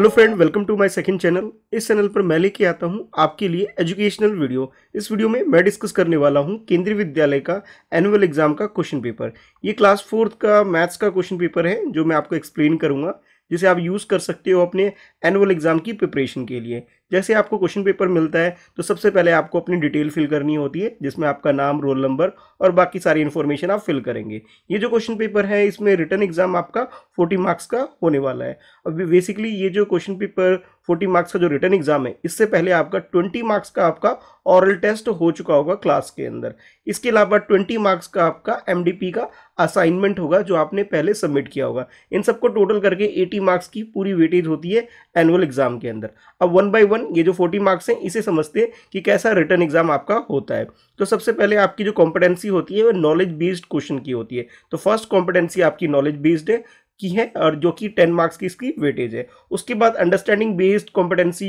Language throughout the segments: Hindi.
Hello friend welcome to my second channel इस चैनल पर मैं लेके आता हूं आपके लिए एजुकेशनल वीडियो इस वीडियो में मैं डिस्कस करने वाला हूं केंद्रीय विद्यालय का एनुअल एग्जाम का क्वेश्चन पेपर ये क्लास फोर्थ का मैथ्स का क्वेश्चन पेपर है जो मैं आपको एक्सप्लेन करूंगा जिसे आप यूज़ कर सकते हो अपने एनुअल एग्जाम की प्रिपरेशन के लिए जैसे आपको क्वेश्चन पेपर मिलता है तो सबसे पहले आपको अपनी डिटेल फिल करनी होती है जिसमें आपका नाम रोल नंबर और बाकी सारी इन्फॉर्मेशन आप फिल करेंगे ये जो क्वेश्चन पेपर है इसमें रिटर्न एग्जाम आपका फोर्टी मार्क्स का होने वाला है अब बेसिकली ये जो क्वेश्चन पेपर फोर्टी मार्क्स का जो रिटर्न एग्जाम है इससे पहले आपका ट्वेंटी मार्क्स का आपका ऑरल टेस्ट हो चुका होगा क्लास के अंदर इसके अलावा ट्वेंटी मार्क्स का आपका एम का असाइनमेंट होगा जो आपने पहले सबमिट किया होगा इन सबको टोटल करके एटी मार्क्स की पूरी वेटेज होती है एनुअल एग्जाम के अंदर अब वन बाई वन अपन ये जो फोर्टी मार्क्स हैं इसे समझते हैं कि कैसा रिटर्न एग्जाम आपका होता है तो सबसे पहले आपकी जो कॉम्पिटेंसी होती है वो नॉलेज बेस्ड क्वेश्चन की होती है तो फर्स्ट कॉम्पिटेंसी आपकी नॉलेज बेस्ड है की है और जो कि टेन मार्क्स की इसकी वेटेज है उसके बाद अंडरस्टैंडिंग बेस्ड कॉम्पिटेंसी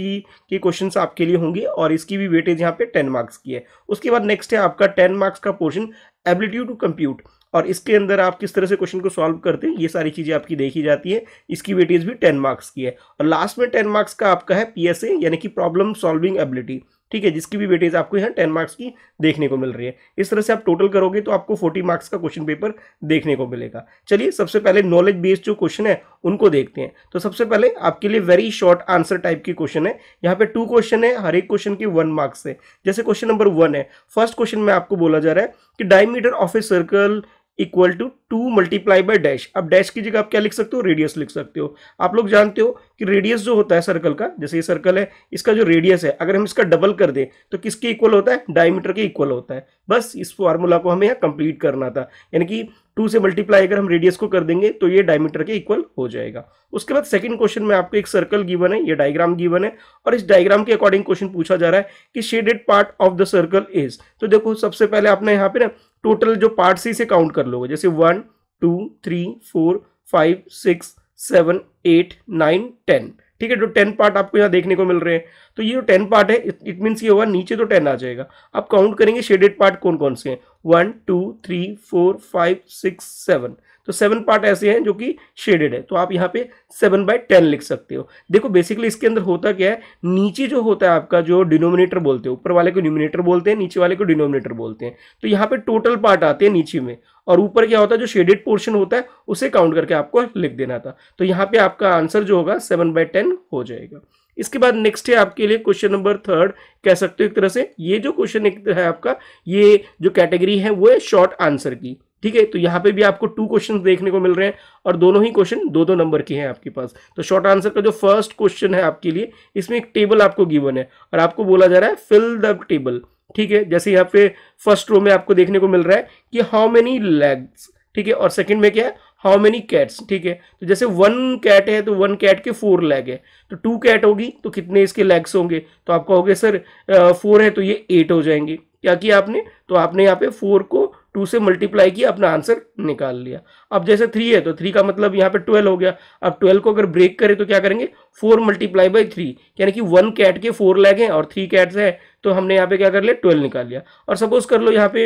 के क्वेश्चन आपके लिए होंगे और इसकी भी वेटेज यहाँ पे टेन मार्क्स की है उसके बाद नेक्स्ट है आपका टेन मार्क्स का पोर्शन एबिलिटी टू कंप्यूट और इसके अंदर आप किस तरह से क्वेश्चन को सॉल्व करते हैं ये सारी चीज़ें आपकी देखी जाती है इसकी वेटेज भी टेन मार्क्स की है और लास्ट में टेन मार्क्स का आपका है पी यानी कि प्रॉब्लम सॉल्विंग एबिलिटी ठीक है जिसकी भी वेटेज आपको यहाँ टेन मार्क्स की देखने को मिल रही है इस तरह से आप टोटल करोगे तो आपको फोर्टी मार्क्स का क्वेश्चन पेपर देखने को मिलेगा चलिए सबसे पहले नॉलेज बेस्ड जो क्वेश्चन है उनको देखते हैं तो सबसे पहले आपके लिए वेरी शॉर्ट आंसर टाइप की क्वेश्चन है यहाँ पे टू क्वेश्चन है हर एक क्वेश्चन के वन मार्क्स है जैसे क्वेश्चन नंबर वन है फर्स्ट क्वेश्चन में आपको बोला जा रहा है कि diameter of a circle equal to two multiply by dash अब डैश की जगह आप क्या लिख सकते हो रेडियस लिख सकते हो आप लोग जानते हो कि रेडियस जो होता है सर्कल का जैसे ये सर्कल है इसका जो रेडियस है अगर हम इसका डबल कर दें तो किसके इक्वल होता है डायमीटर के इक्वल होता है बस इस फॉर्मूला को हमें यहाँ कंप्लीट करना था यानी कि टू से मल्टीप्लाई अगर हम रेडियस को कर देंगे तो ये डायमीटर के इक्वल हो जाएगा उसके बाद सेकंड क्वेश्चन में आपको एक सर्कल गिवन है ये डायग्राम गिवन है और इस डायग्राम के अकॉर्डिंग क्वेश्चन पूछा जा रहा है कि shaded part of the circle is तो देखो सबसे पहले आपने यहाँ पे ना टोटल जो पार्ट है इसे काउंट कर लोगे जैसे one two three four five six seven eight nine ten ठीक है जो टेन पार्ट आपको यहाँ देखने को मिल रहे हैं तो ये जो टेन पार्ट है इट मीन्स ये होगा नीचे तो टेन आ जाएगा आप काउंट करेंगे शेडेड पार्ट कौन कौन से हैं one two three four five six seven तो सेवन पार्ट ऐसे हैं जो कि शेडेड है तो आप यहाँ पे सेवन बाई टेन लिख सकते हो देखो बेसिकली इसके अंदर होता क्या है नीचे जो होता है आपका जो डिनोमिनेटर बोलते हो ऊपर वाले को न्यूमिनेटर बोलते हैं नीचे वाले को डिनोमिनेटर बोलते हैं तो यहाँ पे टोटल पार्ट आते हैं नीचे में और ऊपर क्या होता है जो शेडेड पोर्शन होता है उसे काउंट करके आपको लिख देना था तो यहाँ पे आपका आंसर जो होगा सेवन बाई टेन हो जाएगा इसके बाद नेक्स्ट है आपके लिए क्वेश्चन नंबर थर्ड कह सकते हो एक तरह से ये जो क्वेश्चन है आपका ये जो कैटेगरी है वो है शॉर्ट आंसर की ठीक है तो यहाँ पे भी आपको टू क्वेश्चन देखने को मिल रहे हैं और दोनों ही क्वेश्चन दो दो नंबर के हैं आपके पास तो शॉर्ट आंसर का जो फर्स्ट क्वेश्चन है आपके लिए इसमें एक टेबल आपको गिवन है और आपको बोला जा रहा है फिल द टेबल ठीक है जैसे यहाँ पे फर्स्ट रो में आपको देखने को मिल रहा है कि हाउ मेनी लेग्स ठीक है और सेकेंड में क्या है हाउ मेनी कैट्स ठीक है तो जैसे वन कैट है तो वन कैट के फोर लेग है तो टू कैट होगी तो कितने इसके लेग्स होंगे तो आप कहोगे सर फोर है तो ये एट हो जाएंगे क्या किया आपने तो आपने यहाँ पे फोर को टू से मल्टीप्लाई किया अपना आंसर निकाल लिया अब जैसे थ्री है तो थ्री का मतलब यहाँ पे ट्वेल्व हो गया अब ट्वेल्व को अगर ब्रेक करें तो क्या करेंगे फोर मल्टीप्लाई बाई थ्री यानी कि वन कैट के फोर लैग हैं और थ्री कैट्स हैं तो हमने यहाँ पे क्या कर लिया ट्वेल्व निकाल लिया और सपोज कर लो यहाँ पे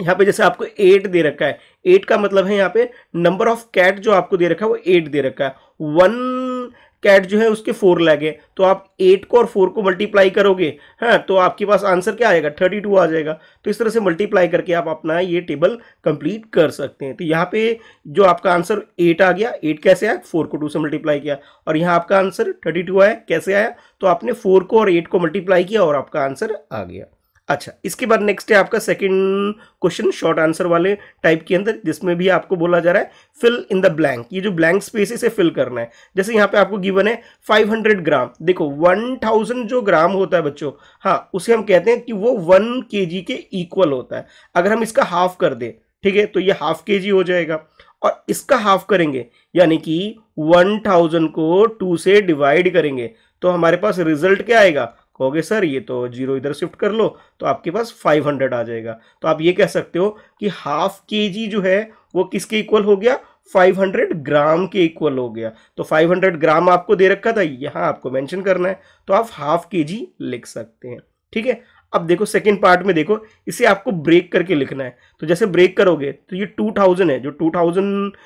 यहाँ पे जैसे आपको एट दे रखा है एट का मतलब है यहाँ पे नंबर ऑफ कैट जो आपको दे रखा है वो एट दे रखा है वन कैट जो है उसके फोर लैग है तो आप एट को और फोर को मल्टीप्लाई करोगे हाँ तो आपके पास आंसर क्या आएगा थर्टी टू आ जाएगा तो इस तरह से मल्टीप्लाई करके आप अपना ये टेबल कंप्लीट कर सकते हैं तो यहाँ पे जो आपका आंसर एट आ गया एट कैसे आया फोर को टू से मल्टीप्लाई किया और यहाँ आपका आंसर थर्टी टू आया कैसे आया तो आपने फोर को और एट को मल्टीप्लाई किया और आपका आंसर आ गया अच्छा इसके बाद नेक्स्ट है आपका सेकंड क्वेश्चन शॉर्ट आंसर वाले टाइप के अंदर जिसमें भी आपको बोला जा रहा है फिल इन द ब्लैंक ये जो ब्लैंक स्पेस इसे फिल करना है जैसे यहाँ पे आपको गिवन है 500 ग्राम देखो 1000 जो ग्राम होता है बच्चों हाँ उसे हम कहते हैं कि वो 1 के के इक्वल होता है अगर हम इसका हाफ कर दें ठीक है तो ये हाफ के जी हो जाएगा और इसका हाफ करेंगे यानी कि वन को टू से डिवाइड करेंगे तो हमारे पास रिजल्ट क्या आएगा कहोगे सर ये तो जीरो इधर शिफ्ट कर लो तो आपके पास 500 आ जाएगा तो आप ये कह सकते हो कि हाफ के जी जो है वो किसके इक्वल हो गया 500 ग्राम के इक्वल हो गया तो 500 ग्राम आपको दे रखा था यहाँ आपको मेंशन करना है तो आप हाफ के जी लिख सकते हैं ठीक है अब देखो सेकेंड पार्ट में देखो इसे आपको ब्रेक करके लिखना है तो जैसे ब्रेक करोगे तो ये टू थाउजेंड है जो two thousand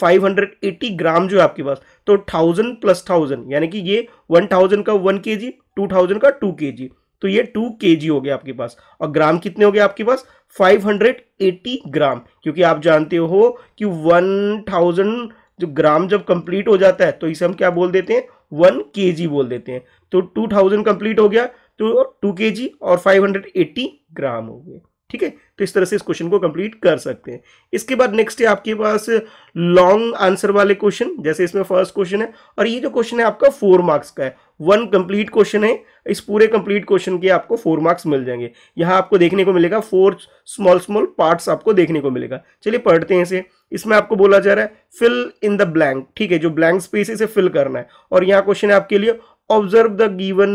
five hundred eighty gram जो है आपके पास तो थाउजेंड प्लस थाउजेंड यानी कि ये वन थाउजेंड का one K G two thousand का टू के जी तो ये टू के जी हो गया आपके पास और ग्राम कितने हो गए आपके पास 580 ग्राम क्योंकि आप जानते हो कि 1000 जो ग्राम जब कंप्लीट हो जाता है तो इसे हम क्या बोल देते हैं वन के जी बोल देते हैं तो टू थाउजेंड कंप्लीट हो गया तो टू के जी और फाइव हंड्रेड एट्टी ग्राम हो गए ठीक है तो इस तरह से इस क्वेश्चन को कंप्लीट कर सकते हैं इसके बाद नेक्स्ट है आपके पास लॉन्ग आंसर वाले क्वेश्चन जैसे इसमें फर्स्ट क्वेश्चन है और ये जो क्वेश्चन है आपका फोर मार्क्स का है वन कंप्लीट क्वेश्चन है इस पूरे कंप्लीट क्वेश्चन के आपको फोर मार्क्स मिल जाएंगे यहां आपको देखने को मिलेगा फोर स्मॉल स्मॉल पार्ट्स आपको देखने को मिलेगा चलिए पढ़ते हैं इसे इसमें आपको बोला जा रहा है फिल इन द ब्लैंक ठीक है जो ब्लैंक स्पेस इसे फिल करना है और यहाँ क्वेश्चन है आपके लिए observe the given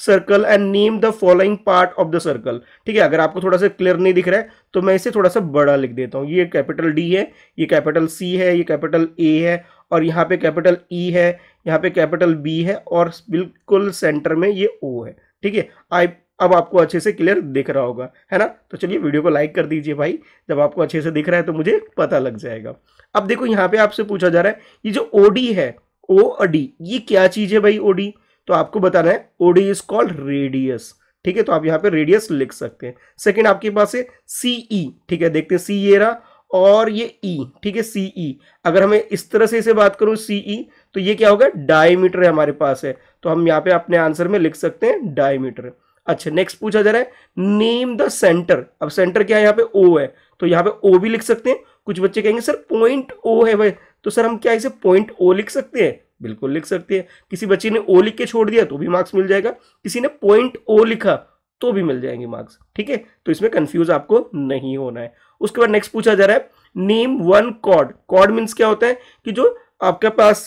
circle and name the following part of the circle ठीक है अगर आपको थोड़ा सा क्लियर नहीं दिख रहा है तो मैं इसे थोड़ा सा बड़ा लिख देता हूँ ये कैपिटल डी है ये कैपिटल सी है ये कैपिटल ए है और यहाँ पे कैपिटल ई e है यहाँ पे कैपिटल बी है और बिल्कुल सेंटर में ये ओ है ठीक है आई अब आपको अच्छे से क्लियर दिख रहा होगा है ना तो चलिए वीडियो को लाइक कर दीजिए भाई जब आपको अच्छे से दिख रहा है तो मुझे पता लग जाएगा अब देखो यहाँ पे आपसे पूछा जा रहा है ये जो ओडी है ओ डी ये क्या चीज़ है भाई ओडी तो आपको बताना है ओडी इज कॉल्ड रेडियस ठीक है तो आप यहाँ पे रेडियस लिख सकते हैं सेकेंड आपके पास है सीई e। ठीक है देखते हैं सी ये रहा और ये ई e। ठीक है सी ई e। अगर हमें इस तरह से इसे बात करूं सीई तो ये क्या होगा डायमीटर है हमारे पास है तो हम यहां पे अपने आंसर में लिख सकते हैं डायमीटर अच्छा नेक्स्ट पूछा जा रहा है नेम द सेंटर अब सेंटर क्या है यहां पे ओ है तो यहां पे ओ भी लिख सकते हैं कुछ बच्चे कहेंगे सर पॉइंट ओ है भाई तो सर हम क्या इसे पॉइंट ओ लिख सकते हैं बिल्कुल लिख सकती है किसी बच्चे ने ओ लिख के छोड़ दिया तो भी मार्क्स मिल जाएगा किसी ने पॉइंट ओ लिखा तो भी मिल जाएंगे मार्क्स ठीक है तो इसमें कंफ्यूज आपको नहीं होना है उसके बाद नेक्स्ट पूछा जा रहा है name one cod cod means क्या होता है कि जो आपके पास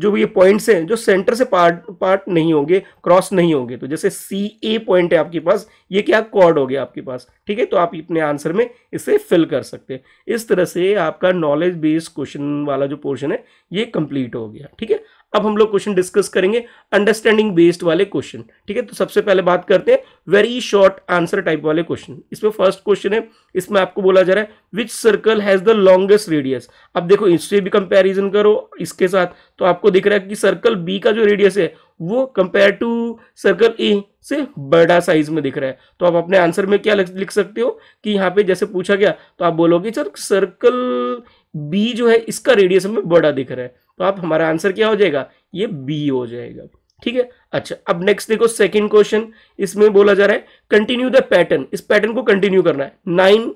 जो ये पॉइंट्स हैं जो सेंटर से पार्ट पार्ट नहीं होंगे क्रॉस नहीं होंगे तो जैसे सी ए पॉइंट है आपके पास ये क्या कॉर्ड हो गया आपके पास ठीक है तो आप अपने आंसर में इसे फिल कर सकते हैं इस तरह से आपका नॉलेज बेस्ड क्वेश्चन वाला जो पोर्शन है ये कंप्लीट हो गया ठीक है अब हम लोग क्वेश्चन डिस्कस करेंगे अंडरस्टैंडिंग बेस्ड वाले क्वेश्चन ठीक है तो सबसे पहले बात करते हैं वेरी शॉर्ट आंसर टाइप वाले क्वेश्चन इसमें फर्स्ट क्वेश्चन है इसमें आपको बोला जा रहा है which circle has the longest radius अब देखो इससे भी कंपेरिजन करो इसके साथ तो आपको दिख रहा है कि सर्कल बी का जो रेडियस है वो कंपेयर टू सर्कल ए से बड़ा साइज में दिख रहा है तो आप अपने आंसर में क्या लिख सकते हो कि यहाँ पे जैसे पूछा गया तो आप बोलोगे सर सर्कल बी जो है इसका रेडियस हमें बड़ा दिख रहा है तो आप हमारा आंसर क्या हो जाएगा ये बी हो जाएगा ठीक है अच्छा अब नेक्स्ट देखो सेकंड क्वेश्चन इसमें बोला जा रहा है कंटिन्यू द पैटर्न इस पैटर्न को कंटिन्यू करना है नाइन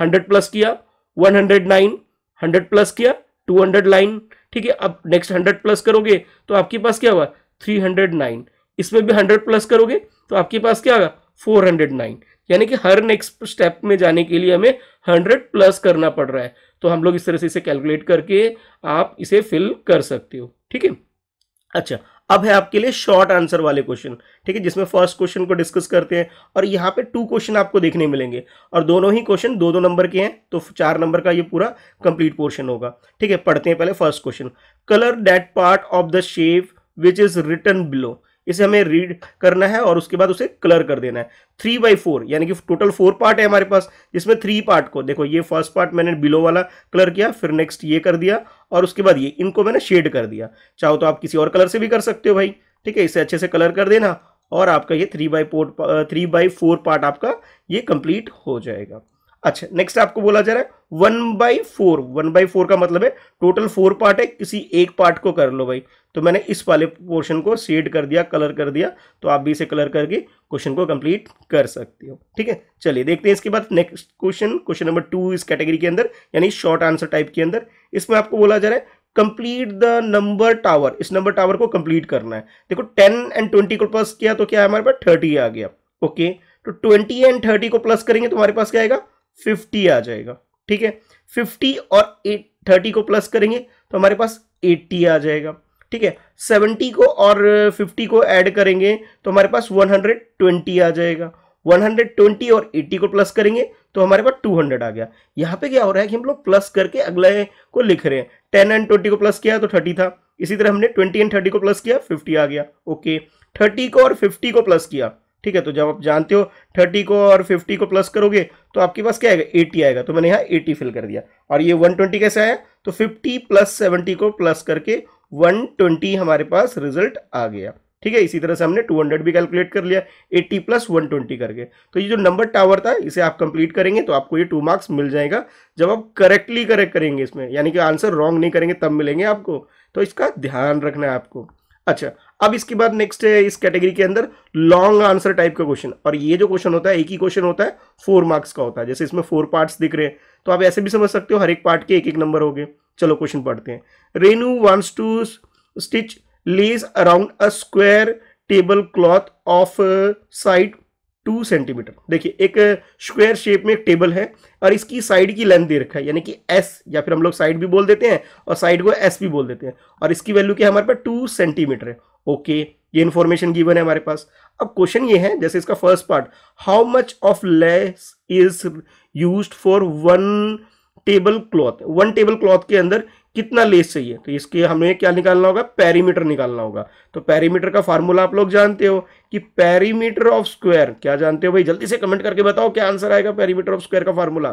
हंड्रेड प्लस किया one hundred nine hundred plus किया टू हंड्रेड लाइन ठीक है अब नेक्स्ट हंड्रेड प्लस करोगे तो आपके पास क्या हुआ थ्री हंड्रेड नाइन इसमें भी हंड्रेड प्लस करोगे तो आपके पास क्या होगा फोर हंड्रेड नाइन यानी कि हर नेक्स्ट स्टेप में जाने के लिए हमें हंड्रेड प्लस करना पड़ रहा है तो हम लोग इस तरह से इसे कैलकुलेट करके आप इसे फिल कर सकते हो ठीक है अच्छा अब है आपके लिए शॉर्ट आंसर वाले क्वेश्चन ठीक है जिसमें फर्स्ट क्वेश्चन को डिस्कस करते हैं और यहाँ पे टू क्वेश्चन आपको देखने मिलेंगे और दोनों ही क्वेश्चन दो दो नंबर के हैं तो चार नंबर का ये पूरा कंप्लीट पोर्शन होगा ठीक है पढ़ते हैं पहले first question colour that part of the shape which is written below इसे हमें रीड करना है और उसके बाद उसे कलर कर देना है थ्री बाई फोर यानी कि टोटल फोर पार्ट है हमारे पास जिसमें थ्री पार्ट को देखो ये फर्स्ट पार्ट मैंने बिलो वाला कलर किया फिर नेक्स्ट ये कर दिया और उसके बाद ये इनको मैंने शेड कर दिया चाहो तो आप किसी और कलर से भी कर सकते हो भाई ठीक है इसे अच्छे से कलर कर देना और आपका ये three by four three by four part आपका ये कंप्लीट हो जाएगा अच्छा नेक्स्ट आपको बोला जा रहा है one by four one by four का मतलब है टोटल फोर पार्ट है किसी एक पार्ट को कर लो भाई तो मैंने इस वाले पोर्शन को सेड कर दिया कलर कर दिया तो आप भी इसे कलर करके क्वेश्चन को कंप्लीट कर सकते हो ठीक है चलिए देखते हैं इसके बाद next question question number two इस कैटेगरी के अंदर यानी शॉर्ट आंसर टाइप के अंदर इसमें आपको बोला जा रहा है कंप्लीट द नंबर टावर इस नंबर टावर को कंप्लीट करना है देखो टेन एंड ट्वेंटी को प्लस किया तो क्या है हमारे पास थर्टी आ गया ओके तो ट्वेंटी एंड थर्टी को प्लस करेंगे तो हमारे पास क्या आएगा फिफ्टी आ जाएगा ठीक है फिफ्टी और एट थर्टी को प्लस करेंगे तो हमारे पास एट्टी आ जाएगा ठीक है सेवेंटी को और फिफ्टी को ऐड करेंगे तो हमारे पास वन हंड्रेड ट्वेंटी आ जाएगा वन हंड्रेड ट्वेंटी और 80 को प्लस करेंगे तो हमारे पास टू हंड्रेड आ गया यहाँ पे क्या हो रहा है कि हम लोग प्लस करके अगले को लिख रहे हैं टेन एंड ट्वेंटी को प्लस किया तो थर्टी था इसी तरह हमने ट्वेंटी एंड थर्टी को प्लस किया फिफ्टी आ गया ओके थर्टी को और फिफ्टी को प्लस किया ठीक है तो जब आप जानते हो थर्टी को और फिफ्टी को प्लस करोगे तो आपके पास क्या आएगा एटी आएगा तो मैंने यहाँ एटी फिल कर दिया और ये वन ट्वेंटी कैसे आया तो फिफ्टी प्लस सेवेंटी को प्लस करके 120 हमारे पास रिजल्ट आ गया ठीक है इसी तरह से हमने 200 भी कैलकुलेट कर लिया 80 प्लस 120 करके तो ये जो नंबर टावर था इसे आप कंप्लीट करेंगे तो आपको ये टू मार्क्स मिल जाएगा जब आप करेक्टली करेक्ट करेंगे इसमें यानी कि आंसर रॉन्ग नहीं करेंगे तब मिलेंगे आपको तो इसका ध्यान रखना है आपको अच्छा अब इसके बाद नेक्स्ट है इस कैटेगरी के अंदर लॉन्ग आंसर टाइप का क्वेश्चन और ये जो क्वेश्चन होता है एक ही क्वेश्चन होता है फोर मार्क्स का होता है जैसे इसमें फोर पार्ट्स दिख रहे हैं तो आप ऐसे भी समझ सकते हो हर एक पार्ट के एक एक नंबर हो गए चलो क्वेश्चन पढ़ते हैं Renu wants to stitch lace around a square table cloth of side two centimetre देखिए एक स्क्वायर शेप में एक टेबल है और इसकी साइड की लेंथ दे रखा है यानी कि एस या फिर हम लोग साइड भी बोल देते हैं और साइड को एस भी बोल देते हैं और इसकी वैल्यू क्या हमारे पास टू सेंटीमीटर है ओके ये इन्फॉर्मेशन गिवन है हमारे पास अब क्वेश्चन ये है जैसे इसका first part how much of lace is use for one table cloth one table cloth के अंदर कितना लेस चाहिए तो इसके हमें क्या निकालना होगा पैरीमीटर निकालना होगा तो पैरीमीटर का फार्मूला आप लोग जानते हो कि पैरीमीटर ऑफ स्क्वायर क्या जानते हो भाई जल्दी से कमेंट करके बताओ क्या आंसर आएगा पैरीमीटर ऑफ स्क्वायर का फार्मूला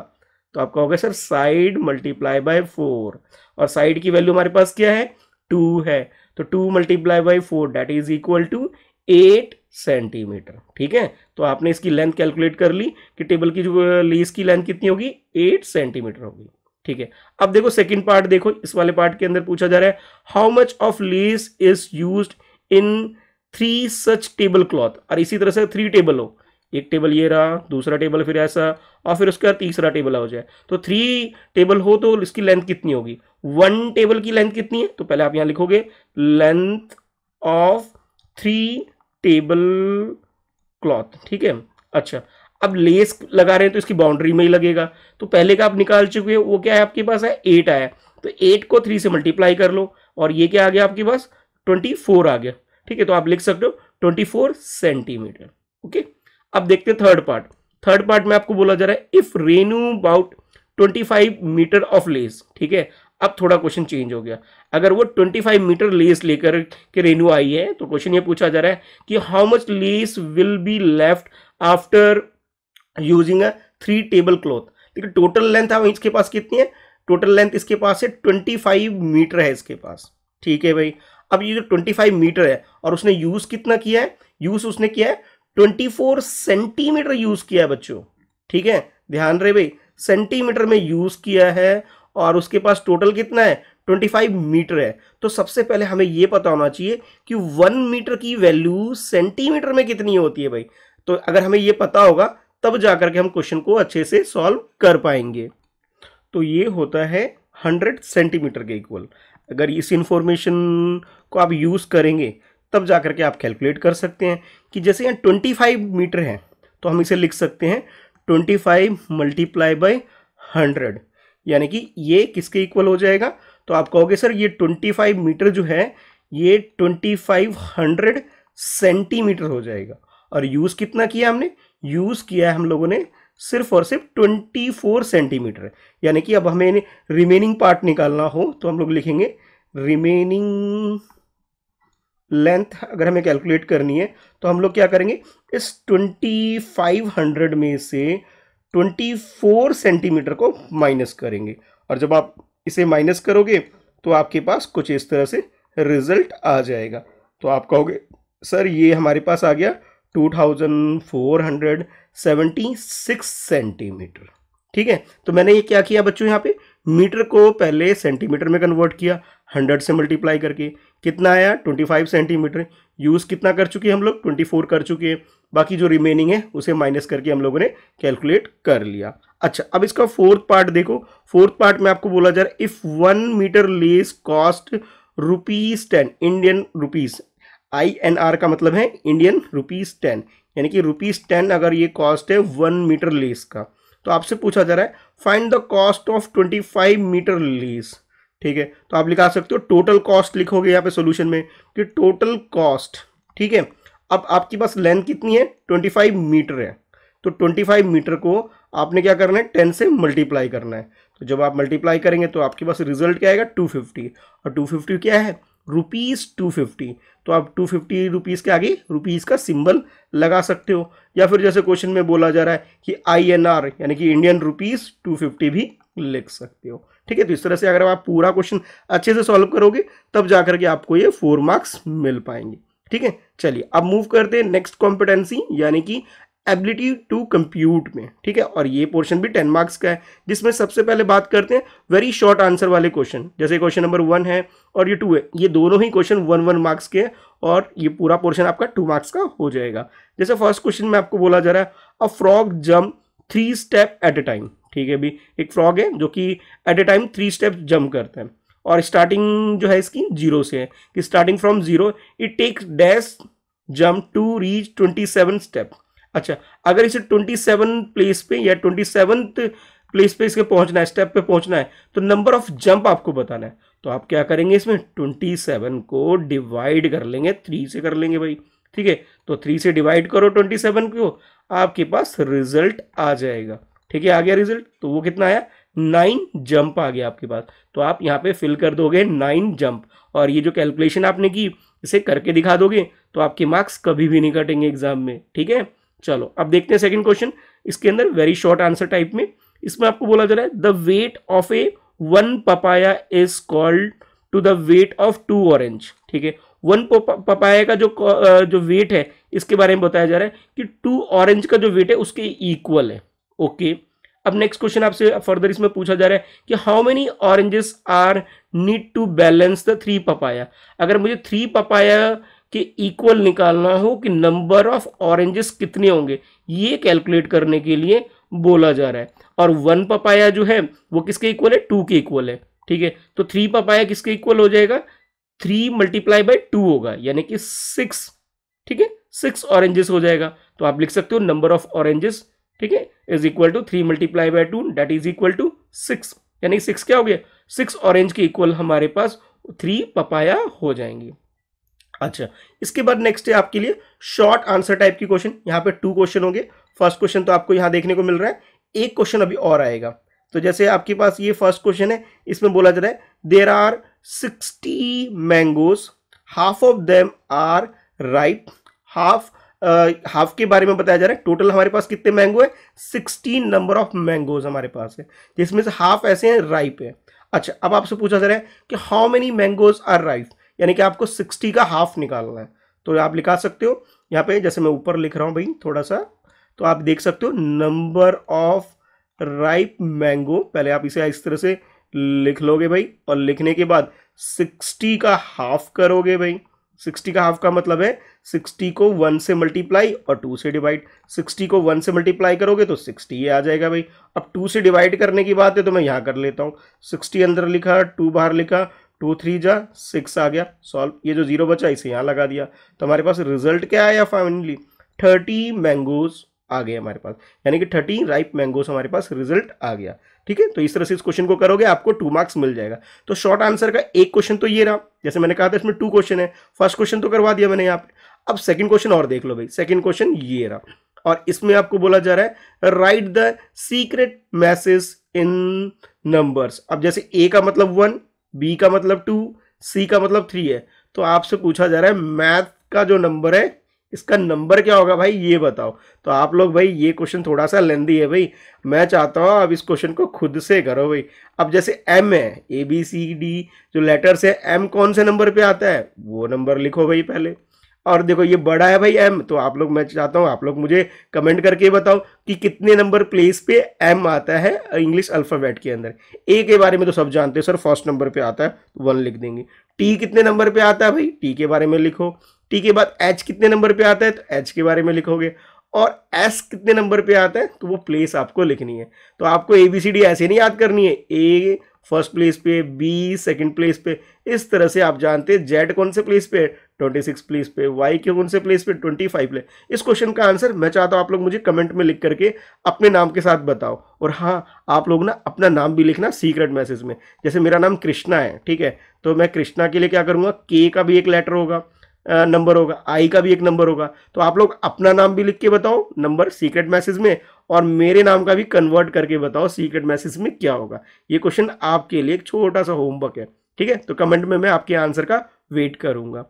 तो आप कहोगे sir side multiply by four और साइड की वैल्यू हमारे पास क्या है टू है तो two multiply by four that is equal to eight centimetre ठीक है तो आपने इसकी लेंथ कैलकुलेट कर ली कि टेबल की जो लीज uh, की लेंथ कितनी होगी एट सेंटीमीटर होगी ठीक है अब देखो सेकंड पार्ट देखो इस वाले पार्ट के अंदर पूछा जा रहा है how much of lace is use in three such table cloth और इसी तरह से थ्री टेबल हो एक टेबल ये रहा दूसरा टेबल फिर ऐसा और फिर उसके बाद तीसरा टेबल हो जाए तो थ्री टेबल हो तो इसकी लेंथ कितनी होगी वन टेबल की लेंथ कितनी है तो पहले आप यहां लिखोगे length of three table cloth ठीक है अच्छा अब लेस लगा रहे हैं तो इसकी बाउंड्री में ही लगेगा तो पहले का आप निकाल चुके हैं वो क्या है आपके पास है एट आया तो एट को थ्री से मल्टीप्लाई कर लो और ये क्या आ गया आपके पास ट्वेंटी फोर आ गया ठीक है तो आप लिख सकते हो ट्वेंटी फोर सेंटीमीटर ओके अब देखते हैं थर्ड पार्ट थर्ड पार्ट में आपको बोला जा रहा है if Renu about twenty five metre of lace ठीक है अब थोड़ा क्वेश्चन चेंज हो गया अगर वो ट्वेंटी फाइव मीटर लेस लेकर के रेनू आई है तो क्वेश्चन ये पूछा जा रहा है कि how much lace will be left after using a three table cloth देखिए टोटल लेंथ अब इसके पास कितनी है टोटल लेंथ इसके पास है ट्वेंटी फाइव मीटर है इसके पास ठीक है भाई अब ये जो ट्वेंटी फाइव मीटर है और उसने यूज़ कितना किया है यूज़ उसने किया है ट्वेंटी फोर सेंटीमीटर यूज़ किया है बच्चों ठीक है ध्यान रहे भाई सेंटीमीटर में यूज़ किया है और उसके पास टोटल कितना है ट्वेंटी फाइव मीटर है तो सबसे पहले हमें ये पता होना चाहिए कि वन मीटर की वैल्यू सेंटीमीटर में कितनी होती है भाई तो अगर हमें ये पता होगा तब जाकर के हम क्वेश्चन को अच्छे से सॉल्व कर पाएंगे तो ये होता है हंड्रेड सेंटीमीटर के इक्वल अगर इस इंफॉर्मेशन को आप यूज़ करेंगे तब जाकर के आप कैलकुलेट कर सकते हैं कि जैसे यहाँ ट्वेंटी फाइव मीटर है तो हम इसे लिख सकते हैं twenty five multiply by hundred यानी कि ये किसके इक्वल हो जाएगा तो आप कहोगे सर ये ट्वेंटी फाइव मीटर जो है ये ट्वेंटी फाइव हंड्रेड सेंटीमीटर हो जाएगा और यूज़ कितना किया हमने यूज़ किया है हम लोगों ने सिर्फ और सिर्फ 24 सेंटीमीटर यानी कि अब हमें रिमेनिंग पार्ट निकालना हो तो हम लोग लिखेंगे रिमेनिंग लेंथ अगर हमें कैलकुलेट करनी है तो हम लोग क्या करेंगे इस 2500 में से 24 सेंटीमीटर को माइनस करेंगे और जब आप इसे माइनस करोगे तो आपके पास कुछ इस तरह से रिजल्ट आ जाएगा तो आप कहोगे सर ये हमारे पास आ गया 2476 सेंटीमीटर ठीक है तो मैंने ये क्या किया बच्चों यहाँ पे मीटर को पहले सेंटीमीटर में कन्वर्ट किया 100 से मल्टीप्लाई करके कितना आया 25 सेंटीमीटर यूज़ कितना कर चुके हम लोग 24 कर चुके हैं बाकी जो रिमेनिंग है उसे माइनस करके हम लोगों ने कैलकुलेट कर लिया अच्छा अब इसका फोर्थ पार्ट देखो फोर्थ पार्ट में आपको बोला जा रहा है if one metre lace cost rupees ten Indian rupees I N R का मतलब है इंडियन रुपीज़ टेन यानी कि रुपीज़ टेन अगर ये कॉस्ट है वन मीटर लेस का तो आपसे पूछा जा रहा है find the cost of twenty five metre lace ठीक है तो आप लिखा सकते हो टोटल कॉस्ट लिखोगे यहाँ पे सोल्यूशन में कि टोटल कॉस्ट ठीक है अब आपके पास लेंथ कितनी है ट्वेंटी फाइव मीटर है तो ट्वेंटी फाइव मीटर को आपने क्या करना है टेन से मल्टीप्लाई करना है तो जब आप मल्टीप्लाई करेंगे तो आपके पास रिजल्ट क्या आएगा टू फिफ्टी और टू फिफ्टी क्या है रुपीज़ टू फिफ्टी तो आप टू फिफ्टी रुपीज़ के आगे रुपीज़ का सिंबल लगा सकते हो या फिर जैसे क्वेश्चन में बोला जा रहा है कि आई एन आर यानी कि इंडियन रुपीज़ टू फिफ्टी भी लिख सकते हो ठीक है तो इस तरह से अगर आप पूरा क्वेश्चन अच्छे से सॉल्व करोगे तब जाकर के आपको ये फोर मार्क्स मिल पाएंगे ठीक है चलिए अब मूव करते हैं नेक्स्ट कॉम्पिटेंसी यानी कि एबिलिटी टू कंप्यूट में ठीक है और ये पोर्शन भी टेन मार्क्स का है जिसमें सबसे पहले बात करते हैं वेरी शॉर्ट आंसर वाले क्वेश्चन जैसे क्वेश्चन नंबर वन है और ये टू है ये दोनों ही क्वेश्चन वन वन मार्क्स के हैं और ये पूरा पोर्शन आपका टू मार्क्स का हो जाएगा जैसे फर्स्ट क्वेश्चन में आपको बोला जा रहा है a frog jump three step at a time ठीक है भी एक फ्रॉग है जो कि at a time three step jump करता है और स्टार्टिंग जो है इसकी जीरो से है कि starting from zero it takes dash jump to reach twenty seven step अच्छा अगर इसे ट्वेंटी सेवन प्लेस पे या ट्वेंटी सेवन प्लेस पे इसके पहुंचना है स्टेप पे पहुंचना है तो नंबर ऑफ जंप आपको बताना है तो आप क्या करेंगे इसमें ट्वेंटी सेवन को डिवाइड कर लेंगे थ्री से कर लेंगे भाई ठीक है तो थ्री से डिवाइड करो ट्वेंटी सेवन को आपके पास रिजल्ट आ जाएगा ठीक है आ गया रिजल्ट तो वो कितना आया नाइन जंप आ गया आपके पास तो आप यहाँ पे फिल कर दोगे नाइन जंप और ये जो कैलकुलेशन आपने की इसे करके दिखा दोगे तो आपके मार्क्स कभी भी नहीं कटेंगे एग्जाम में ठीक है चलो अब देखते हैं सेकंड क्वेश्चन इसके अंदर वेरी शॉर्ट आंसर टाइप में इसमें आपको बोला जा रहा है the weight of a one papaya is called to the weight of two orange ठीक है वन पपाया का जो जो वेट है इसके बारे में बताया जा रहा है कि टू ऑरेंज का जो वेट है उसके इक्वल है ओके अब नेक्स्ट क्वेश्चन आपसे फर्दर इसमें पूछा जा रहा है कि how many oranges are need to balance the three papaya अगर मुझे थ्री पपाया कि इक्वल निकालना हो कि नंबर ऑफ ऑरेंजेस कितने होंगे ये कैलकुलेट करने के लिए बोला जा रहा है और वन पपाया जो है वो किसके इक्वल है टू के इक्वल है ठीक है तो थ्री पपाया किसके इक्वल हो जाएगा थ्री मल्टीप्लाई बाई टू होगा यानी कि सिक्स ठीक है सिक्स ऑरेंजेस हो जाएगा तो आप लिख सकते हो नंबर ऑफ ऑरेंजेस ठीक है is equal to three multiply by two that is equal to six यानी सिक्स क्या हो गया सिक्स ऑरेंज के इक्वल हमारे पास थ्री पपाया हो जाएंगे अच्छा इसके बाद नेक्स्ट है आपके लिए शॉर्ट आंसर टाइप की क्वेश्चन यहाँ पे टू क्वेश्चन होंगे फर्स्ट क्वेश्चन तो आपको यहाँ देखने को मिल रहा है एक क्वेश्चन अभी और आएगा तो जैसे आपके पास ये फर्स्ट क्वेश्चन है इसमें बोला जा रहा है there are sixty mangoes half of them are right half half के बारे में बताया जा रहा है टोटल हमारे पास कितने मैंगो है सिक्सटीन नंबर ऑफ मैंगोज हमारे पास है जिसमें से हाफ ऐसे हैं राइप है अच्छा अब आपसे पूछा जा रहा है कि how many mangoes are ripe यानी कि आपको सिक्सटी का हाफ निकालना है तो आप लिखा सकते हो यहाँ पे जैसे मैं ऊपर लिख रहा हूँ भाई थोड़ा सा तो आप देख सकते हो नंबर ऑफ राइप मैंगो पहले आप इसे इस तरह से लिख लोगे भाई और लिखने के बाद सिक्सटी का हाफ करोगे भाई सिक्सटी का हाफ का मतलब है सिक्सटी को वन से मल्टीप्लाई और टू से डिवाइड सिक्सटी को वन से मल्टीप्लाई करोगे तो सिक्सटी ये आ जाएगा भाई अब टू से डिवाइड करने की बात है तो मैं यहाँ कर लेता हूँ सिक्सटी अंदर लिखा टू बाहर लिखा टू थ्री जा सिक्स आ गया सॉल्व ये जो जीरो बचा इसे यहाँ लगा दिया तो हमारे पास रिजल्ट क्या आया फाइनली थर्टी मैंगोज आ गए हमारे पास यानी कि थर्टी राइप मैंगोज हमारे पास रिजल्ट आ गया ठीक है तो इस तरह से इस क्वेश्चन को करोगे आपको टू मार्क्स मिल जाएगा तो शॉर्ट आंसर का एक क्वेश्चन तो ये रहा जैसे मैंने कहा था इसमें टू क्वेश्चन है फर्स्ट क्वेश्चन तो करवा दिया मैंने यहाँ पे अब सेकंड क्वेश्चन और देख लो भाई सेकंड क्वेश्चन ये रहा और इसमें आपको बोला जा रहा है write the secret message in numbers अब जैसे ए का मतलब वन बी का मतलब टू सी का मतलब थ्री है तो आपसे पूछा जा रहा है मैथ का जो नंबर है इसका नंबर क्या होगा भाई ये बताओ तो आप लोग भाई ये क्वेश्चन थोड़ा सा लेंदी है भाई मैं चाहता हूँ आप इस क्वेश्चन को खुद से करो भाई अब जैसे एम है ए बी सी डी जो लेटर्स है एम कौन से नंबर पे आता है वो नंबर लिखो भाई पहले और देखो ये बड़ा है भाई एम तो आप लोग मैं चाहता हूँ आप लोग मुझे कमेंट करके बताओ कि कितने नंबर प्लेस पे एम आता है इंग्लिश अल्फ़ाबेट के अंदर ए के बारे में तो सब जानते हो सर फर्स्ट नंबर पे आता है वन लिख देंगे टी कितने नंबर पे आता है भाई टी के बारे में लिखो टी के बाद एच कितने नंबर पर आता है तो एच के बारे में लिखोगे और एस कितने नंबर पर आता है तो वो प्लेस आपको लिखनी है तो आपको ए बी सी डी ऐसे नहीं याद करनी है ए फर्स्ट प्लेस पे बी सेकंड प्लेस पे इस तरह से आप जानते हैं जेड कौन से प्लेस पे ट्वेंटी सिक्स प्लेस पे वाई के कौन से प्लेस पे ट्वेंटी फाइव प्ले इस क्वेश्चन का आंसर मैं चाहता हूँ आप लोग मुझे कमेंट में लिख करके अपने नाम के साथ बताओ और हाँ आप लोग ना अपना नाम भी लिखना सीक्रेट मैसेज में जैसे मेरा नाम कृष्णा है ठीक है तो मैं कृष्णा के लिए क्या करूँगा के का भी एक लेटर होगा नंबर होगा आई का भी एक नंबर होगा तो आप लोग अपना नाम भी लिख के बताओ नंबर सीक्रेट मैसेज में और मेरे नाम का भी कन्वर्ट करके बताओ सीक्रेट मैसेज में क्या होगा ये क्वेश्चन आपके लिए एक छोटा सा होमवर्क है ठीक है तो कमेंट में मैं आपके आंसर का वेट करूंगा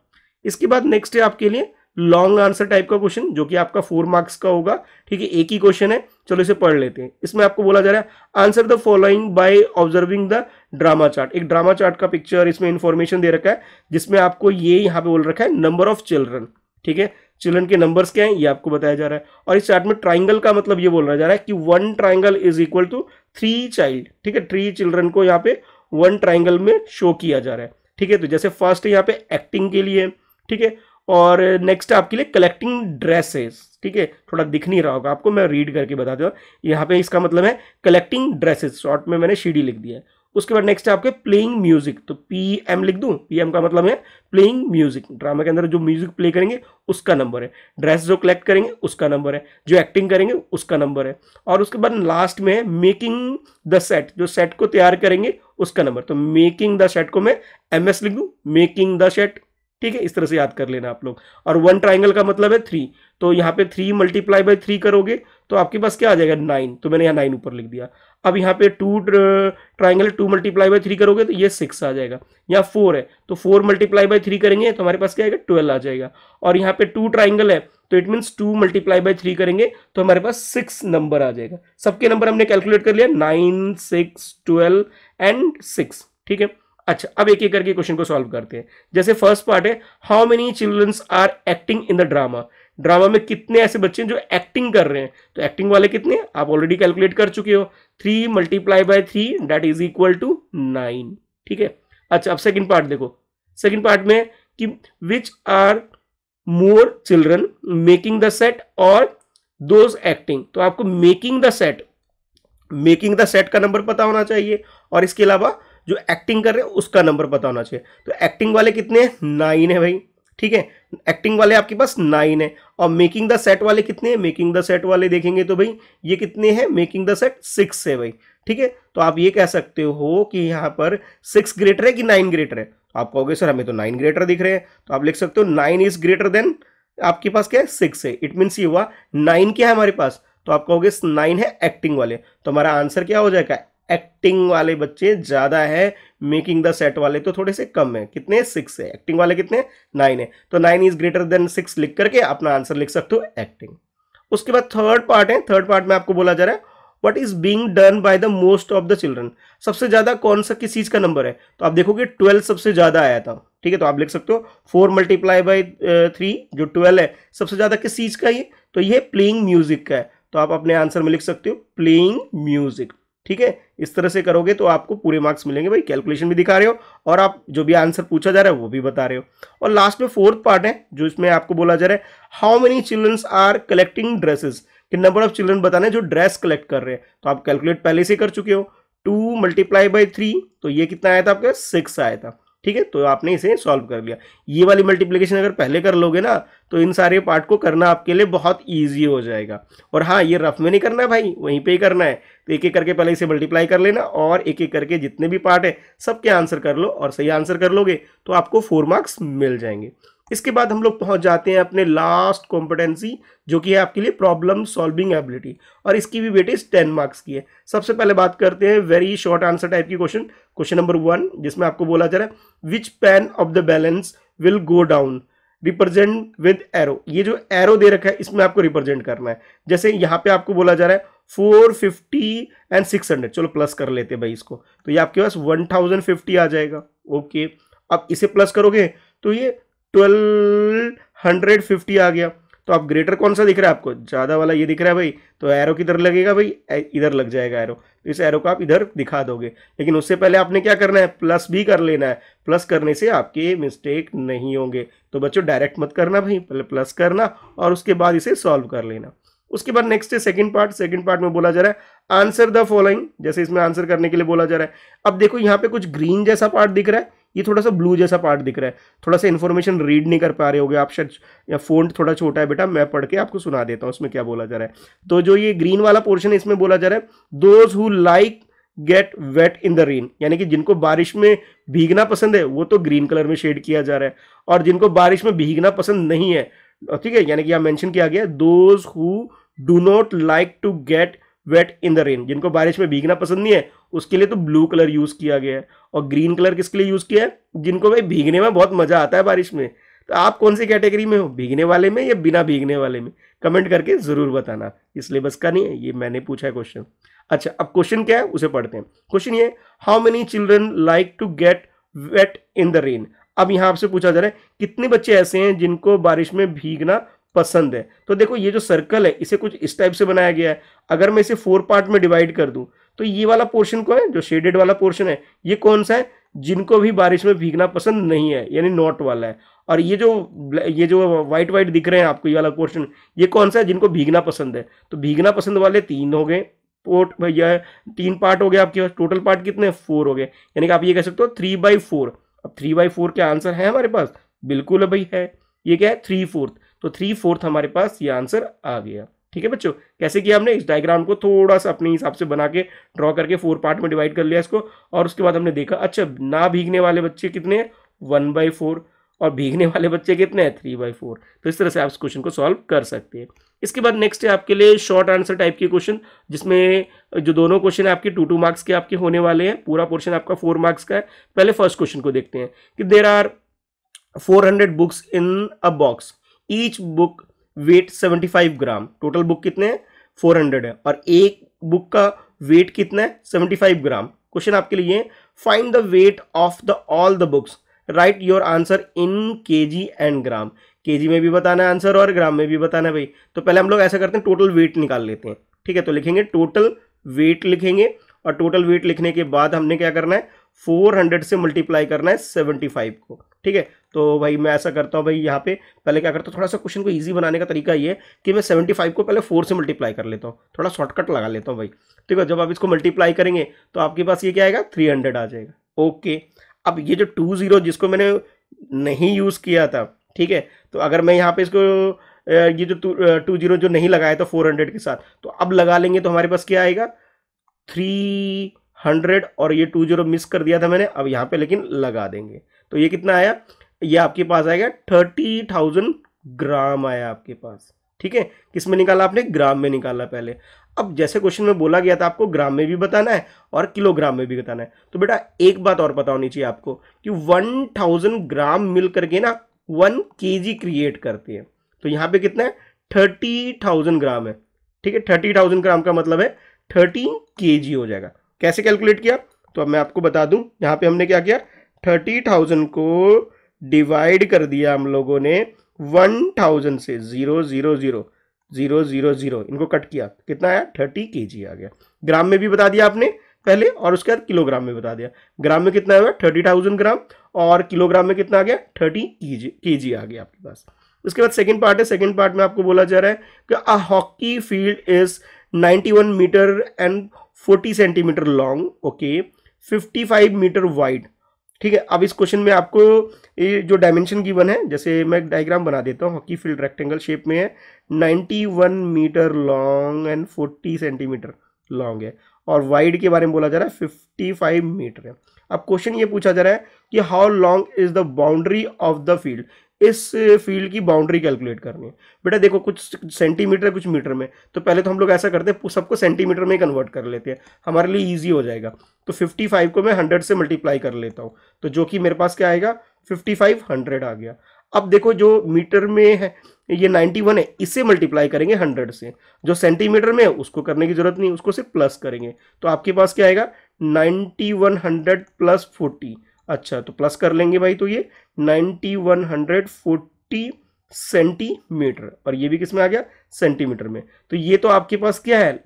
इसके बाद नेक्स्ट है आपके लिए लॉन्ग आंसर टाइप का क्वेश्चन जो कि आपका फोर मार्क्स का होगा ठीक है एक ही क्वेश्चन है चलो इसे पढ़ लेते हैं इसमें आपको बोला जा रहा है answer the following by observing the drama chart एक ड्रामा चार्ट का पिक्चर इसमें इंफॉर्मेशन दे रखा है जिसमें आपको ये यहाँ पे बोल रखा है नंबर ऑफ चिल्ड्रन ठीक है चिल्ड्रन के नंबर्स क्या हैं ये आपको बताया जा रहा है और इस चार्ट में ट्राइंगल का मतलब ये बोला जा रहा है कि one triangle is equal to three child ठीक है थ्री चिल्ड्रन को यहाँ पे वन ट्राइंगल में शो किया जा रहा है ठीक है तो जैसे फर्स्ट यहाँ पे एक्टिंग के लिए ठीक है और नेक्स्ट आपके लिए कलेक्टिंग ड्रेसेस ठीक है थोड़ा दिख नहीं रहा होगा आपको मैं रीड करके बता दूँ यहाँ पे इसका मतलब है कलेक्टिंग ड्रेसेस शॉर्ट में मैंने शीडी लिख दिया है उसके बाद नेक्स्ट है आपके प्लेइंग म्यूजिक तो पी एम लिख दूं पी एम का मतलब है प्लेइंग म्यूजिक ड्रामा के अंदर जो म्यूजिक प्ले करेंगे उसका नंबर है ड्रेस जो कलेक्ट करेंगे उसका नंबर है जो एक्टिंग करेंगे उसका नंबर है और उसके बाद लास्ट में मेकिंग द सेट जो सेट को तैयार करेंगे उसका नंबर तो मेकिंग द सेट को मैं एम एस लिख दूँ मेकिंग द सेट ठीक है इस तरह से याद कर लेना आप लोग और वन ट्राइंगल का मतलब है थ्री तो यहाँ पे थ्री मल्टीप्लाई बाई थ्री करोगे तो आपके पास क्या आ जाएगा नाइन तो मैंने यहाँ नाइन ऊपर लिख दिया अब यहाँ पे two triangle two multiply by three करोगे तो ये सिक्स आ जाएगा यहाँ फोर है तो फोर मल्टीप्लाई बाई थ्री करेंगे तो हमारे पास क्या आएगा ट्वेल्व आ जाएगा और यहाँ पे टू ट्राइंगल है तो it means two multiply by three करेंगे तो हमारे पास सिक्स नंबर आ जाएगा सबके नंबर हमने कैलकुलेट कर लिया nine six twelve and six ठीक है अच्छा अब एक एक करके क्वेश्चन को सॉल्व करते हैं जैसे फर्स्ट पार्ट है how many childrens are acting in the drama drama में कितने ऐसे बच्चे हैं जो एक्टिंग कर रहे हैं तो एक्टिंग वाले कितने आप ऑलरेडी कैलकुलेट कर चुके हो three multiply by three that is equal to nine ठीक है अच्छा अब सेकंड पार्ट देखो सेकंड पार्ट में कि which are more children making the set और दोज एक्टिंग तो आपको making the set making the set का नंबर पता होना चाहिए और इसके अलावा जो एक्टिंग कर रहे हैं उसका नंबर पता होना चाहिए तो एक्टिंग वाले कितने नाइन है भाई ठीक है एक्टिंग वाले आपके पास नाइन है और मेकिंग द सेट वाले कितने हैं मेकिंग द सेट वाले देखेंगे तो भाई ये कितने हैं मेकिंग द सेट सिक्स है भाई ठीक है तो आप ये कह सकते हो कि यहाँ पर सिक्स ग्रेटर है कि नाइन ग्रेटर है तो आप कहोगे सर हमें तो नाइन ग्रेटर दिख रहे हैं तो आप लिख सकते हो नाइन इज ग्रेटर देन आपके पास क्या है सिक्स है इट मीन्स ये हुआ नाइन क्या है हमारे पास तो आप कहोगे नाइन है एक्टिंग वाले तो हमारा आंसर क्या हो जाएगा एक्टिंग वाले बच्चे ज़्यादा है मेकिंग द सेट वाले तो थोड़े से कम है कितने सिक्स है एक्टिंग वाले कितने नाइन है तो nine is greater than six लिख करके अपना आंसर लिख सकते हो एक्टिंग उसके बाद थर्ड पार्ट है थर्ड पार्ट में आपको बोला जा रहा है what is being done by the most of the children सबसे ज्यादा कौन सा किस चीज का नंबर है तो आप देखोगे ट्वेल्व सबसे ज्यादा आया था ठीक है तो आप लिख सकते हो फोर मल्टीप्लाई बाई थ्री जो ट्वेल्व है सबसे ज्यादा किस चीज का ये तो ये प्लेइंग म्यूजिक का है तो आप अपने आंसर में लिख सकते हो प्लेइंग म्यूजिक ठीक है इस तरह से करोगे तो आपको पूरे मार्क्स मिलेंगे भाई कैलकुलेशन भी दिखा रहे हो और आप जो भी आंसर पूछा जा रहा है वो भी बता रहे हो और लास्ट में फोर्थ पार्ट है जो इसमें आपको बोला जा रहा है how many childrens are collecting dresses कि नंबर ऑफ चिल्ड्रन बताने जो ड्रेस कलेक्ट कर रहे हैं तो आप कैलकुलेट पहले से कर चुके हो टू मल्टीप्लाई बाई थ्री तो ये कितना आया था आपका सिक्स आया था ठीक है तो आपने इसे सॉल्व कर लिया ये वाली मल्टीप्लिकेशन अगर पहले कर लोगे ना तो इन सारे पार्ट को करना आपके लिए बहुत ईजी हो जाएगा और हाँ ये रफ में नहीं करना है भाई वहीं पर ही करना है तो एक एक करके पहले इसे मल्टीप्लाई कर लेना और एक एक करके जितने भी पार्ट है सबके आंसर कर लो और सही आंसर कर लोगे तो आपको फोर मार्क्स मिल जाएंगे इसके बाद हम लोग पहुंच जाते हैं अपने लास्ट कॉम्पिटेंसी जो कि है आपके लिए प्रॉब्लम सॉल्विंग एबिलिटी और इसकी भी बेटे टेन मार्क्स की है सबसे पहले बात करते हैं वेरी शॉर्ट आंसर टाइप की क्वेश्चन क्वेश्चन नंबर वन जिसमें आपको बोला जा रहा है which pan of the balance will go down represent with arrow ये जो एरो दे रखा है इसमें आपको रिप्रेजेंट करना है जैसे यहाँ पे आपको बोला जा रहा है four fifty and six hundred चलो प्लस कर लेते हैं भाई इसको तो ये आपके पास वन थाउजेंड फिफ्टी आ जाएगा ओके अब इसे प्लस करोगे तो ये ट्वेल्व हंड्रेड फिफ्टी आ गया तो आप ग्रेटर कौन सा दिख रहा है आपको ज़्यादा वाला ये दिख रहा है भाई तो एरो किधर लगेगा भाई इधर लग जाएगा एरो तो इस एरो को आप इधर दिखा दोगे लेकिन उससे पहले आपने क्या करना है प्लस भी कर लेना है प्लस करने से आपके मिस्टेक नहीं होंगे तो बच्चों डायरेक्ट मत करना भाई पहले प्लस करना और उसके बाद इसे सॉल्व कर लेना उसके बाद नेक्स्ट है सेकेंड पार्ट सेकेंड पार्ट में बोला जा रहा है आंसर द फॉलोइंग जैसे इसमें आंसर करने के लिए बोला जा रहा है अब देखो यहाँ पे कुछ ग्रीन जैसा पार्ट दिख रहा है ये थोड़ा सा ब्लू जैसा पार्ट दिख रहा है थोड़ा सा इन्फॉर्मेशन रीड नहीं कर पा रहे होगे आप शायद या फोन थोड़ा छोटा है बेटा मैं पढ़ के आपको सुना देता हूँ उसमें क्या बोला जा रहा है तो जो ये ग्रीन वाला पोर्शन है इसमें बोला जा रहा है those who like get wet in the rain यानी कि जिनको बारिश में भीगना पसंद है वो तो ग्रीन कलर में शेड किया जा रहा है और जिनको बारिश में भीगना पसंद नहीं है ठीक है यानी कि यहाँ मैंशन किया गया those who do not like to get wet in the rain जिनको बारिश में भीगना पसंद नहीं है उसके लिए तो ब्लू कलर यूज़ किया गया है और ग्रीन कलर किसके लिए यूज़ किया है जिनको भाई भीगने में बहुत मज़ा आता है बारिश में तो आप कौन सी कैटेगरी में हो भीगने वाले में या बिना भीगने वाले में कमेंट करके ज़रूर बताना ये सिलेबस का नहीं है ये मैंने पूछा है क्वेश्चन अच्छा अब क्वेश्चन क्या है उसे पढ़ते हैं क्वेश्चन ये how many children like to get wet in the rain अब यहाँ आपसे पूछा जा रहा है कितने बच्चे ऐसे हैं जिनको बारिश में भीगना पसंद है तो देखो ये जो सर्कल है इसे कुछ इस टाइप से बनाया गया है अगर मैं इसे फोर पार्ट में डिवाइड कर दूँ तो ये वाला पोर्शन कौन है जो शेडेड वाला पोर्शन है ये कौन सा है जिनको भी बारिश में भीगना पसंद नहीं है यानी नॉट वाला है और ये जो ये जो वाइट वाइट दिख रहे हैं आपको ये वाला पोर्शन ये कौन सा है जिनको भीगना पसंद है तो भीगना पसंद वाले तीन हो गए पोर्ट भैया तीन पार्ट हो गए आपके पास टोटल पार्ट कितने फोर हो गए यानी कि आप ये कह सकते हो थ्री बाई फोर अब थ्री बाई फोर क्या आंसर है हमारे पास बिल्कुल भाई है ये क्या है थ्री फोर्थ तो थ्री फोर्थ हमारे पास ये आंसर आ गया ठीक है बच्चों कैसे किया हमने इस डायग्राम को थोड़ा सा अपने हिसाब से बना के ड्रॉ करके फोर पार्ट में डिवाइड कर लिया इसको और उसके बाद हमने देखा अच्छा ना भीगने वाले बच्चे कितने हैं वन बाई फोर और भीगने वाले बच्चे कितने हैं थ्री बाई फोर तो इस तरह से आप इस क्वेश्चन को सॉल्व कर सकते हैं इसके बाद नेक्स्ट है आपके लिए शॉर्ट आंसर टाइप के क्वेश्चन जिसमें जो दोनों क्वेश्चन आपके टू टू मार्क्स के आपके होने वाले हैं पूरा पोर्शन आपका फोर मार्क्स का है पहले फर्स्ट क्वेश्चन को देखते हैं कि there are four hundred books in a box each book weight 75 gram total book कितने हैं 400 है और एक बुक का वेट कितना है 75 ग्राम क्वेश्चन आपके लिए find the weight of the all the books write your answer in K G and ग्राम के जी में भी बताना है आंसर और ग्राम में भी बताना है भाई तो पहले हम लोग ऐसा करते हैं टोटल वेट निकाल लेते हैं ठीक है तो लिखेंगे टोटल वेट लिखेंगे और टोटल वेट लिखने के बाद हमने क्या करना है 400 से मल्टीप्लाई करना है 75 को ठीक है तो भाई मैं ऐसा करता हूँ भाई यहाँ पे पहले क्या करता हूँ थोड़ा सा क्वेश्चन को ईजी बनाने का तरीका ये कि मैं सेवेंटी फाइव को पहले फोर से मल्टीप्लाई कर लेता हूँ थोड़ा शॉर्टकट लगा लेता हूँ भाई ठीक है जब आप इसको मल्टीप्लाई करेंगे तो आपके पास ये क्या आएगा थ्री हंड्रेड आ जाएगा ओके अब ये जो टू जीरो जिसको मैंने नहीं यूज़ किया था ठीक है तो अगर मैं यहाँ पे इसको ये जो टू जीरो जो नहीं लगाया था फोर हंड्रेड के साथ तो अब लगा लेंगे तो हमारे पास क्या आएगा थ्री हंड्रेड और ये टू जीरो मिस कर दिया था मैंने अब यहाँ पर लेकिन लगा देंगे तो ये कितना आया ये आपके पास आएगा थर्टी थाउजेंड ग्राम आया आपके पास ठीक है किस में निकाला आपने ग्राम में निकाला पहले अब जैसे क्वेश्चन में बोला गया था आपको ग्राम में भी बताना है और किलोग्राम में भी बताना है तो बेटा एक बात और पता होनी चाहिए आपको कि वन थाउजेंड ग्राम मिल करके ना वन के जी क्रिएट करती है तो यहां पे कितना है थर्टी थाउजेंड ग्राम है ठीक है थर्टी थाउजेंड ग्राम का मतलब है थर्टीन के जी हो जाएगा कैसे कैलकुलेट किया तो अब मैं आपको बता दूं यहां पे हमने क्या किया थर्टी थाउजेंड को डिवाइड कर दिया हम लोगों ने वन थाउजेंड से zero zero zero zero zero zero इनको कट किया कितना आया थर्टी के जी आ गया ग्राम में भी बता दिया आपने पहले और उसके बाद किलोग्राम में बता दिया ग्राम में कितना हुआ थर्टी थाउजेंड ग्राम और किलोग्राम में कितना आ गया थर्टी के जी आ गया आपके पास उसके बाद सेकेंड पार्ट है सेकेंड पार्ट में आपको बोला जा रहा है कि a hockey field is 91 metre and 40 centimetre long okay 55 metre wide ठीक है अब इस क्वेश्चन में आपको ये जो डायमेंशन गिवन है जैसे मैं डायग्राम बना देता हूँ हॉकी फील्ड रेक्टेंगल शेप में है 91 metre long and 40 centimetre long है और वाइड के बारे में बोला जा रहा है 55 मीटर है अब क्वेश्चन ये पूछा जा रहा है कि how long is the boundary of the field इस फील्ड की बाउंड्री कैलकुलेट करनी है बेटा देखो कुछ सेंटीमीटर कुछ मीटर में तो पहले तो हम लोग ऐसा करते हैं सबको सेंटीमीटर में ही कन्वर्ट कर लेते हैं हमारे लिए ईजी हो जाएगा तो 55 को मैं 100 से मल्टीप्लाई कर लेता हूँ तो जो कि मेरे पास क्या आएगा 55 100 आ गया अब देखो जो मीटर में है ये 91 है इसे मल्टीप्लाई करेंगे 100 से जो सेंटीमीटर में है उसको करने की जरूरत नहीं उसको सिर्फ प्लस करेंगे तो आपके पास क्या आएगा ninety one hundred plus forty अच्छा तो प्लस कर लेंगे भाई तो ये ninety one hundred forty centimetre और ये भी किस में आ गया सेंटीमीटर में तो ये तो आपके पास क्या है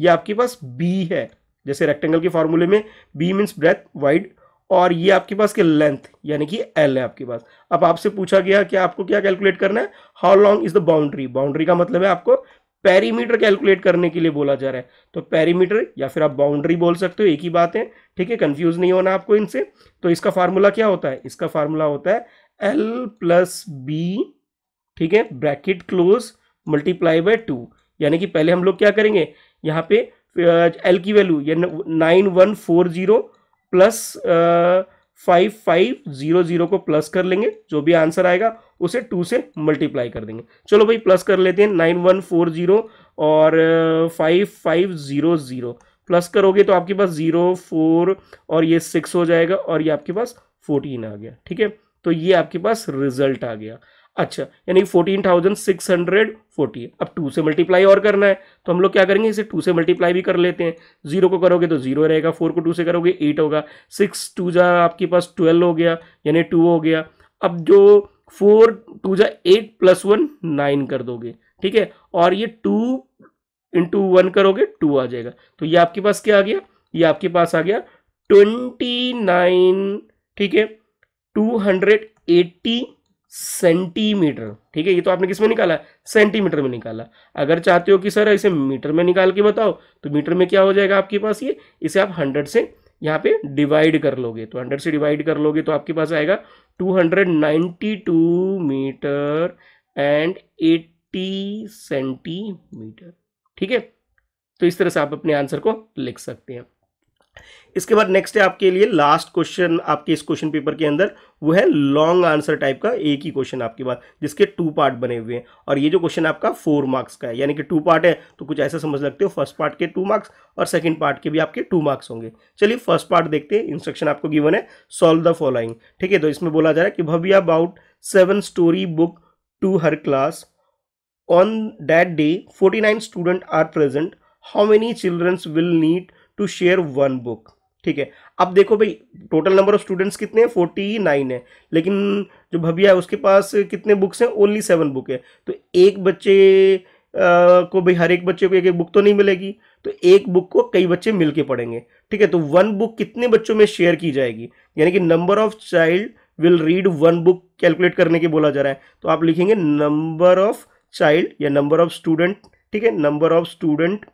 ये आपके पास बी है जैसे रेक्टेंगल के फॉर्मूले में बी मीन्स ब्रेथ वाइड और ये आपके पास के लेंथ यानी कि एल है आपके पास अब आपसे पूछा गया कि आपको क्या कैलकुलेट करना है how long is the boundary boundary का मतलब है आपको पैरीमीटर कैलकुलेट करने के लिए बोला जा रहा है तो पैरीमीटर या फिर आप बाउंड्री बोल सकते हो एक ही बात है ठीक है कंफ्यूज नहीं होना आपको इनसे तो इसका फार्मूला क्या होता है इसका फार्मूला होता है एल प्लस बी ठीक है bracket close multiply by two यानी कि पहले हम लोग क्या करेंगे यहाँ पे एल की value nine one four zero plus आ, फाइव फाइव जीरो जीरो को प्लस कर लेंगे जो भी आंसर आएगा उसे टू से मल्टीप्लाई कर देंगे चलो भाई प्लस कर लेते हैं नाइन वन फोर जीरो और five five zero zero plus करोगे तो आपके पास जीरो फोर और ये सिक्स हो जाएगा और ये आपके पास फोर्टीन आ गया ठीक है तो ये आपके पास रिजल्ट आ गया अच्छा यानी fourteen thousand six hundred forty अब टू से मल्टीप्लाई और करना है तो हम लोग क्या करेंगे इसे टू से मल्टीप्लाई भी कर लेते हैं जीरो को करोगे तो जीरो रहेगा फोर को टू से करोगे एट होगा सिक्स टू जा आपके पास ट्वेल्व हो गया यानी टू हो गया अब जो फोर टू जा एट प्लस वन नाइन कर दोगे ठीक है और ये टू इंटू वन करोगे टू आ जाएगा तो ये आपके पास क्या आ गया ये आपके पास आ गया ट्वेंटी नाइन ठीक है टू हंड्रेड एट्टी सेंटीमीटर ठीक है ये तो आपने किस में निकाला सेंटीमीटर में निकाला अगर चाहते हो कि सर इसे मीटर में निकाल के बताओ तो मीटर में क्या हो जाएगा आपके पास ये इसे आप हंड्रेड से यहाँ पे डिवाइड कर लोगे तो हंड्रेड से डिवाइड कर लोगे तो आपके पास आएगा two hundred ninety two metre and eighty centimetre ठीक है तो इस तरह से आप अपने आंसर को लिख सकते हैं इसके बाद नेक्स्ट है आपके लिए लास्ट क्वेश्चन आपके इस क्वेश्चन पेपर के अंदर वो है लॉन्ग आंसर टाइप का एक ही क्वेश्चन आपके पास जिसके टू पार्ट बने हुए हैं और ये जो क्वेश्चन आपका फोर मार्क्स का है यानी कि टू पार्ट है तो कुछ ऐसा समझ लगते हो फर्स्ट पार्ट के टू मार्क्स और सेकंड पार्ट के भी आपके टू मार्क्स होंगे चलिए फर्स्ट पार्ट देखते हैं इंस्ट्रक्शन आपको गिवन है सॉल्व द फॉलोइंग ठीक है तो इसमें बोला जा रहा है कि Bhavya about seven story book to her class on that day forty nine student are present how many childrens will need to share one book ठीक है अब देखो भाई टोटल नंबर ऑफ स्टूडेंट्स कितने हैं फोर्टी नाइन है लेकिन जो भविया है उसके पास कितने बुक्स हैं ओनली सेवन बुक है तो एक बच्चे आ, को भाई हर एक बच्चे को एक एक बुक तो नहीं मिलेगी तो एक बुक को कई बच्चे मिलके पढ़ेंगे ठीक है तो वन बुक कितने बच्चों में शेयर की जाएगी यानी कि number of child will read one book calculate करने के बोला जा रहा है तो आप लिखेंगे नंबर ऑफ चाइल्ड या नंबर ऑफ स्टूडेंट ठीक है नंबर ऑफ स्टूडेंट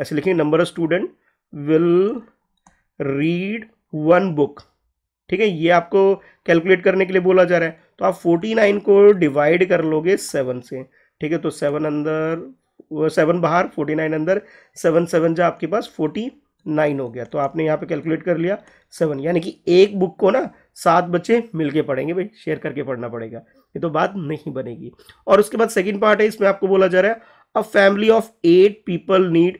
ऐसे लिखेंगे number of student will read one book ठीक है ये आपको कैलकुलेट करने के लिए बोला जा रहा है तो आप फोर्टी नाइन को डिवाइड कर लोगे सेवन से ठीक है तो सेवन अंदर सेवन बाहर फोर्टी नाइन अंदर सेवन सेवन जो आपके पास फोर्टी नाइन हो गया तो आपने यहाँ पे कैलकुलेट कर लिया सेवन यानी कि एक बुक को ना सात बच्चे मिलके पढ़ेंगे भाई शेयर करके पढ़ना पड़ेगा ये तो बात नहीं बनेगी और उसके बाद सेकंड पार्ट है इसमें आपको बोला जा रहा है a family of eight people need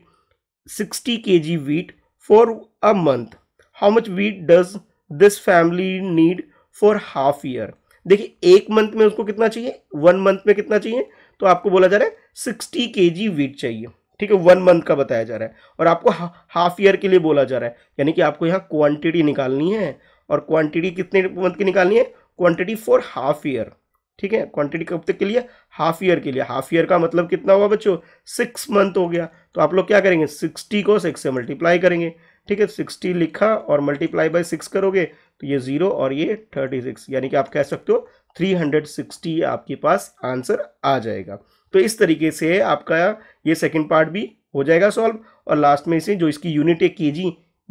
60 kg wheat for a month how much wheat does this family need for half year देखिए एक मंथ में उसको कितना चाहिए वन मंथ में कितना चाहिए तो आपको बोला जा रहा है सिक्सटी के जी वीट चाहिए ठीक है वन मंथ का बताया जा रहा है और आपको हाफ ईयर के लिए बोला जा रहा है यानी कि आपको यहाँ क्वांटिटी निकालनी है और क्वांटिटी कितने मंथ की निकालनी है क्वांटिटी फॉर हाफ ईयर ठीक है क्वांटिटी कब तक के लिए हाफ ईयर के लिए हाफ ईयर का मतलब कितना हुआ बच्चों सिक्स मंथ हो गया तो आप लोग क्या करेंगे सिक्सटी को सिक्स से मल्टीप्लाई करेंगे ठीक है सिक्सटी लिखा और मल्टीप्लाई बाई सिक्स करोगे तो ये जीरो और ये थर्टी सिक्स यानी कि आप कह सकते हो थ्री हंड्रेड सिक्सटी आपके पास आंसर आ जाएगा तो इस तरीके से आपका ये सेकेंड पार्ट भी हो जाएगा सॉल्व और लास्ट में इसे जो इसकी यूनिट है के जी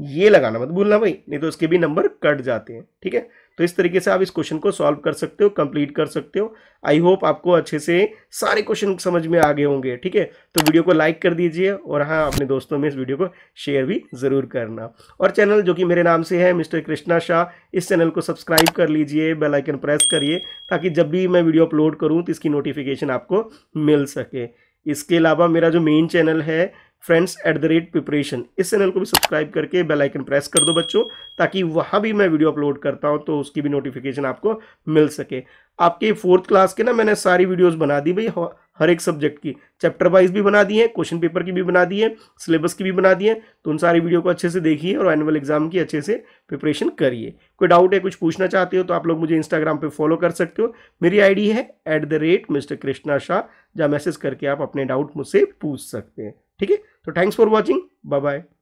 ये लगाना मत भूलना भाई नहीं तो इसके भी नंबर कट जाते हैं ठीक है तो इस तरीके से आप इस क्वेश्चन को सॉल्व कर सकते हो कंप्लीट कर सकते हो आई होप आपको अच्छे से सारे क्वेश्चन समझ में आ गए होंगे ठीक है तो वीडियो को लाइक कर दीजिए और हाँ अपने दोस्तों में इस वीडियो को शेयर भी ज़रूर करना और चैनल जो कि मेरे नाम से है मिस्टर कृष्णा शाह इस चैनल को सब्सक्राइब कर लीजिए बेलाइकन प्रेस करिए ताकि जब भी मैं वीडियो अपलोड करूँ तो इसकी नोटिफिकेशन आपको मिल सके इसके अलावा मेरा जो मेन चैनल है friends at the rate preparation इस चैनल को भी सब्सक्राइब करके बेल आइकन प्रेस कर दो बच्चों ताकि वहाँ भी मैं वीडियो अपलोड करता हूँ तो उसकी भी नोटिफिकेशन आपको मिल सके आपके फोर्थ क्लास के ना मैंने सारी वीडियोस बना दी भाई हर एक सब्जेक्ट की चैप्टर वाइज भी बना दी है क्वेश्चन पेपर की भी बना दी है सिलेबस की भी बना दी है तो उन सारी वीडियो को अच्छे से देखिए और एनुअल एग्जाम की अच्छे से प्रिपरेशन करिए कोई डाउट है कुछ पूछना चाहते हो तो आप लोग मुझे इंस्टाग्राम पर फॉलो कर सकते हो मेरी आई है at the rate mister Krishna Shah जहाँ मैसेज करके आप अपने डाउट मुझसे पूछ सकते हैं ठीक है तो thanks for watching bye bye